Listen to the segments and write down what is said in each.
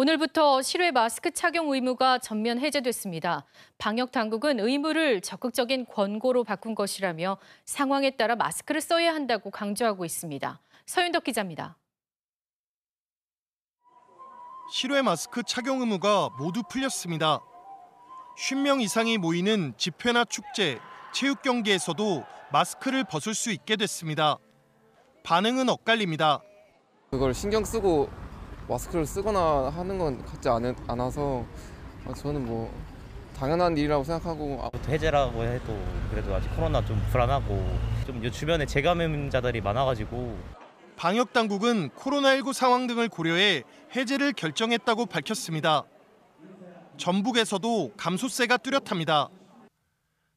오늘부터 실외 마스크 착용 의무가 전면 해제됐습니다. 방역 당국은 의무를 적극적인 권고로 바꾼 것이라며 상황에 따라 마스크를 써야 한다고 강조하고 있습니다. 서윤덕 기자입니다. 실외 마스크 착용 의무가 모두 풀렸습니다. 50명 이상이 모이는 집회나 축제, 체육 경기에서도 마스크를 벗을 수 있게 됐습니다. 반응은 엇갈립니다. 그걸 신경 쓰고 마스크를 쓰거나 하는 건 같지 않, 않아서 아, 저는 뭐 당연한 일이라고 생각하고 아, 해제라고 해도 그래도 아직 코로나 좀 불안하고 좀 주변에 재감염자들이 많아가지고 방역 당국은 코로나19 상황 등을 고려해 해제를 결정했다고 밝혔습니다. 전북에서도 감소세가 뚜렷합니다.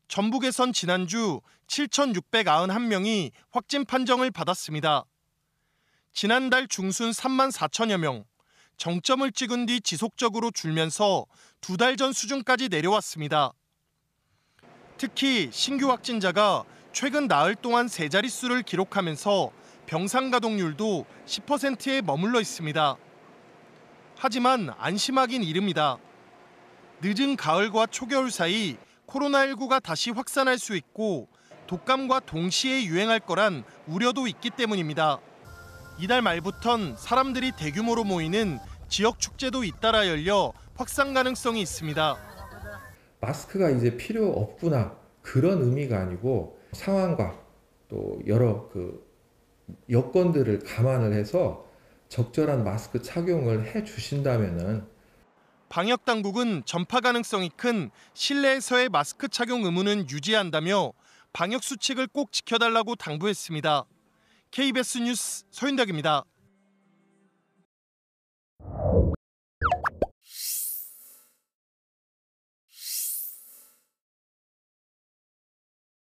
전북에선 지난주 7,691명이 확진 판정을 받았습니다. 지난달 중순 3만 4천여 명, 정점을 찍은 뒤 지속적으로 줄면서 두 달 전 수준까지 내려왔습니다. 특히 신규 확진자가 최근 나흘 동안 세 자릿수를 기록하면서 병상 가동률도 10%에 머물러 있습니다. 하지만 안심하긴 이릅니다. 늦은 가을과 초겨울 사이 코로나19가 다시 확산할 수 있고 독감과 동시에 유행할 거란 우려도 있기 때문입니다. 이날 말부턴 사람들이 대규모로 모이는 지역 축제도 잇따라 열려 확산 가능성이 있습니다. 마스크가 이제 필요 없구나 그런 의미가 아니고 상황과 또 여러 그 여건들을 감안을 해서 적절한 마스크 착용을 해 주신다면은 방역 당국은 전파 가능성이 큰 실내에서의 마스크 착용 의무는 유지한다며 방역 수칙을 꼭 지켜달라고 당부했습니다. KBS 뉴스 서윤덕입니다.